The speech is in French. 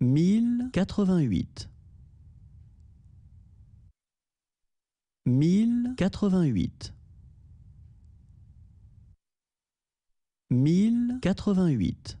mille quatre-vingt-huit mille quatre-vingt-huit mille quatre-vingt-huit